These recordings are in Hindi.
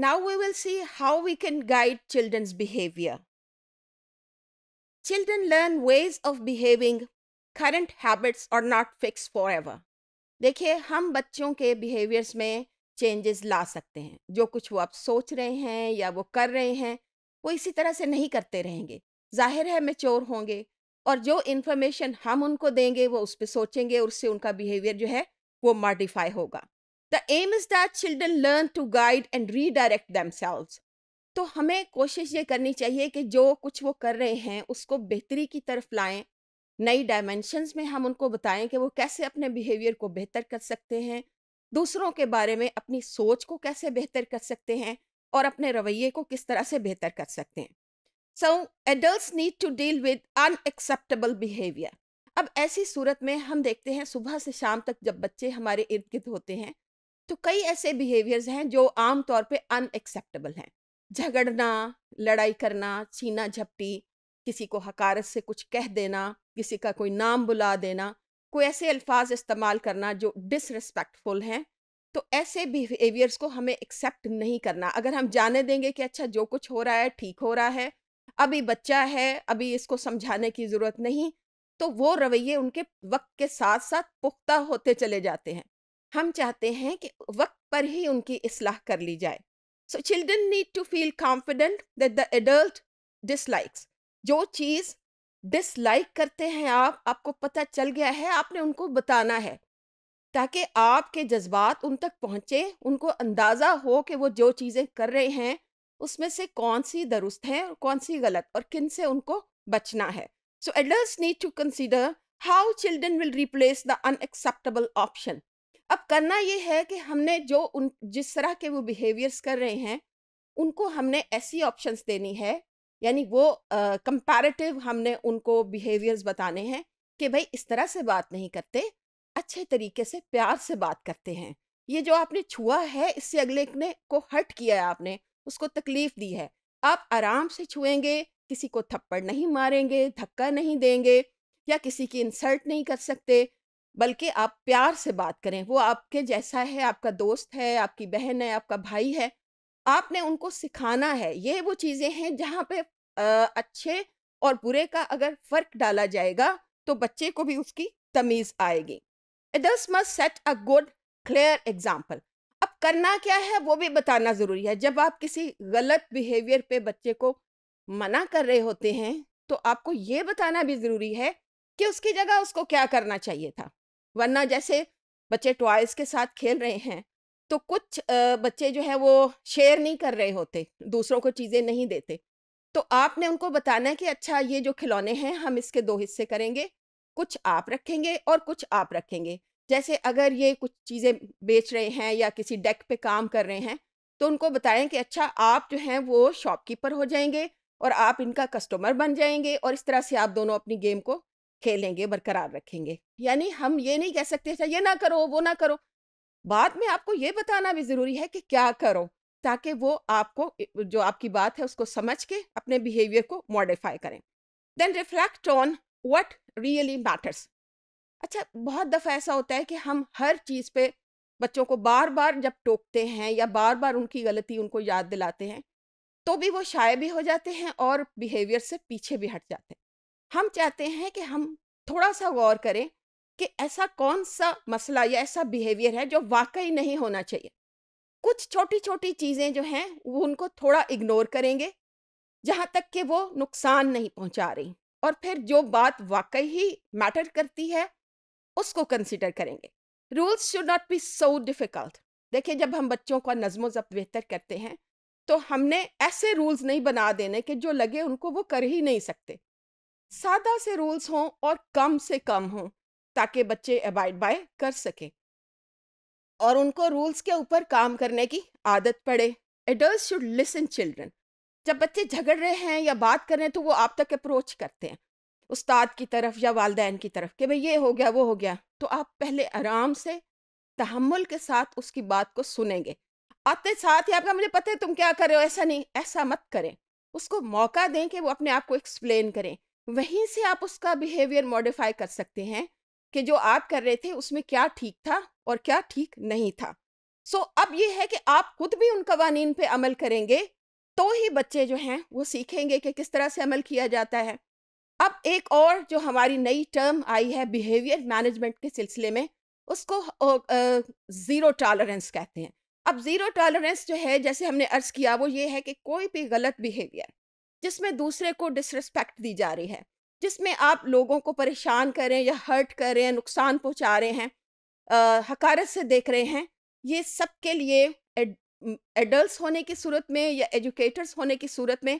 Now we will see how we can guide children's behavior. Children learn ways of behaving. Current habits are not fixed forever. देखिए हम बच्चों के बिहेवियर्स में चेंजेस ला सकते हैं जो कुछ वो आप सोच रहे हैं या वो कर रहे हैं वो इसी तरह से नहीं करते रहेंगे जाहिर है मेच्योर होंगे और जो इन्फॉर्मेशन हम उनको देंगे वो उस पर सोचेंगे और उससे उनका बिहेवियर जो है वो मॉडिफाई होगा the aim is that children learn to guide and redirect them तो हमें कोशिश ये करनी चाहिए कि जो कुछ वो कर रहे हैं उसको बेहतरी की तरफ लाएं नई डायमेंशंस में हम उनको बताएं कि वो कैसे अपने बिहेवियर को बेहतर कर सकते हैं दूसरों के बारे में अपनी सोच को कैसे बेहतर कर सकते हैं और अपने रवैये को किस तरह से बेहतर कर सकते हैं so adult need to deal with unacceptable behaviour अब ऐसी सूरत में हम देखते हैं सुबह से शाम तक जब बच्चे हमारे इर्द गिर्द होते हैं तो कई ऐसे बिहेवियर्स हैं जो आम तौर पे अनएक्सेप्टेबल हैं झगड़ना लड़ाई करना छीना झपटी किसी को हकारत से कुछ कह देना किसी का कोई नाम बुला देना कोई ऐसे अल्फाज इस्तेमाल करना जो डिसरिस्पेक्टफुल हैं तो ऐसे बिहेवियर्स को हमें एक्सेप्ट नहीं करना अगर हम जाने देंगे कि अच्छा जो कुछ हो रहा है ठीक हो रहा है अभी बच्चा है अभी इसको समझाने की ज़रूरत नहीं तो वो रवैये उनके वक्त के साथ साथ पुख्ता होते चले जाते हैं हम चाहते हैं कि वक्त पर ही उनकी इसलाह कर ली जाए so children need to feel confident that the adult dislikes जो चीज़ डिसलाइक करते हैं आप आपको पता चल गया है आपने उनको बताना है ताकि आपके जज्बात उन तक पहुँचे उनको अंदाज़ा हो कि वो जो चीज़ें कर रहे हैं उसमें से कौन सी दुरुस्त है और कौन सी गलत और किन से उनको बचना है so adult need to consider how children will replace the unacceptable option अब करना ये है कि हमने जो उन जिस तरह के वो बिहेवियर्स कर रहे हैं उनको हमने ऐसी ऑप्शंस देनी है यानी वो कंपैरेटिव uh, हमने उनको बिहेवियर्स बताने हैं कि भाई इस तरह से बात नहीं करते अच्छे तरीके से प्यार से बात करते हैं ये जो आपने छुआ है इससे अगले ने को हर्ट किया है आपने उसको तकलीफ दी है आप आराम से छुएंगे किसी को थप्पड़ नहीं मारेंगे धक्का नहीं देंगे या किसी की इंसल्ट नहीं कर सकते बल्कि आप प्यार से बात करें वो आपके जैसा है आपका दोस्त है आपकी बहन है आपका भाई है आपने उनको सिखाना है ये वो चीज़ें हैं जहाँ पे अच्छे और बुरे का अगर फ़र्क डाला जाएगा तो बच्चे को भी उसकी तमीज़ आएगी adults must set a good clear example अब करना क्या है वो भी बताना ज़रूरी है जब आप किसी गलत बिहेवियर पे बच्चे को मना कर रहे होते हैं तो आपको ये बताना भी ज़रूरी है कि उसकी जगह उसको क्या करना चाहिए था वरना जैसे बच्चे टॉयज़ के साथ खेल रहे हैं तो कुछ बच्चे जो है वो शेयर नहीं कर रहे होते दूसरों को चीज़ें नहीं देते तो आपने उनको बताना है कि अच्छा ये जो खिलौने हैं हम इसके दो हिस्से करेंगे कुछ आप रखेंगे और कुछ आप रखेंगे जैसे अगर ये कुछ चीज़ें बेच रहे हैं या किसी डेक पे काम कर रहे हैं तो उनको बताएं कि अच्छा आप जो हैं वो शॉपकीपर हो जाएंगे और आप इनका कस्टमर बन जाएंगे और इस तरह से आप दोनों अपनी गेम को खेलेंगे बरकरार रखेंगे यानी हम ये नहीं कह सकते ये ना करो वो ना करो बाद में आपको ये बताना भी ज़रूरी है कि क्या करो ताकि वो आपको जो आपकी बात है उसको समझ के अपने बिहेवियर को मॉडिफाई करें then reflect on what really matters अच्छा बहुत दफ़ा ऐसा होता है कि हम हर चीज़ पे बच्चों को बार बार जब टोकते हैं या बार बार उनकी गलती उनको याद दिलाते हैं तो भी वो शाये भी हो जाते हैं और बिहेवियर से पीछे भी हट जाते हैं हम चाहते हैं कि हम थोड़ा सा गौर करें कि ऐसा कौन सा मसला या ऐसा बिहेवियर है जो वाकई नहीं होना चाहिए कुछ छोटी छोटी चीज़ें जो हैं वो उनको थोड़ा इग्नोर करेंगे जहाँ तक कि वो नुकसान नहीं पहुँचा रही और फिर जो बात वाकई ही मैटर करती है उसको कंसिडर करेंगे rules should not be so difficult देखिए जब हम बच्चों का नज़म ज़ब्त बेहतर करते हैं तो हमने ऐसे रूल्स नहीं बना देने कि जो लगे उनको वो कर ही नहीं सकते सादा से रूल्स हों और कम से कम हों ताकि बच्चे अबाइड बाय कर सकें और उनको रूल्स के ऊपर काम करने की आदत पड़े एडल्ट शुड लिसन चिल्ड्रन जब बच्चे झगड़ रहे हैं या बात कर रहे हैं तो वो आप तक अप्रोच करते हैं उस्ताद की तरफ या वालदेन की तरफ कि भाई ये हो गया वो हो गया तो आप पहले आराम से तहमुल के साथ उसकी बात को सुनेंगे आते साथ ही आपका मुझे पता है तुम क्या कर रहे हो ऐसा नहीं ऐसा मत करें उसको मौका दें कि वो अपने आप को एक्सप्लेन करें वहीं से आप उसका बिहेवियर मॉडिफाई कर सकते हैं कि जो आप कर रहे थे उसमें क्या ठीक था और क्या ठीक नहीं था सो so, अब ये है कि आप खुद भी उन कवानीन पे अमल करेंगे तो ही बच्चे जो हैं वो सीखेंगे कि किस तरह से अमल किया जाता है अब एक और जो हमारी नई टर्म आई है बिहेवियर मैनेजमेंट के सिलसिले में उसको ज़ीरो टॉलरेंस कहते हैं अब ज़ीरो टॉलरेंस जो है जैसे हमने अर्ज़ किया वो ये है कि कोई भी गलत बिहेवियर जिसमें दूसरे को डिसरिस्पेक्ट दी जा रही है जिसमें आप लोगों को परेशान कर रहे हैं या हर्ट कर रहे हैं नुकसान पहुंचा रहे हैं हकारत से देख रहे हैं ये सब के लिए एडल्ट होने की सूरत में या एजुकेटर्स होने की सूरत में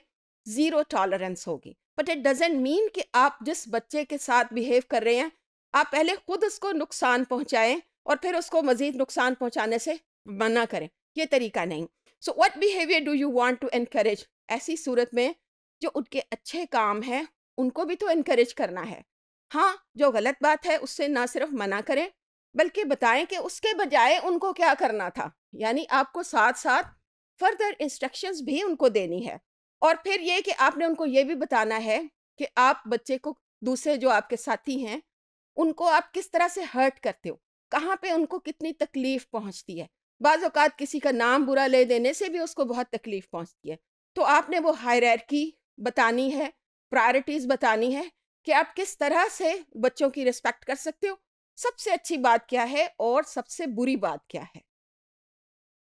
ज़ीरो टॉलरेंस होगी बट इट डजेंट मीन कि आप जिस बच्चे के साथ बिहेव कर रहे हैं आप पहले खुद उसको नुकसान पहुंचाएं और फिर उसको मज़ीद नुकसान पहुंचाने से मना करें ये तरीका नहीं so what behaviour do you want to increase ऐसी सूरत में जो उनके अच्छे काम हैं उनको भी तो इनक्रेज करना है हाँ जो गलत बात है उससे ना सिर्फ मना करें बल्कि बताएं कि उसके बजाय उनको क्या करना था यानी आपको साथ साथ फर्दर इंस्ट्रक्शंस भी उनको देनी है और फिर ये कि आपने उनको ये भी बताना है कि आप बच्चे को दूसरे जो आपके साथी हैं उनको आप किस तरह से हर्ट करते हो कहाँ पे उनको कितनी तकलीफ पहुँचती है बाज़ात किसी का नाम बुरा ले देने से भी उसको बहुत तकलीफ पहुँचती है तो आपने वो हायरकी बतानी है प्रायोरिटीज़ बतानी है कि आप किस तरह से बच्चों की रिस्पेक्ट कर सकते हो सबसे अच्छी बात क्या है और सबसे बुरी बात क्या है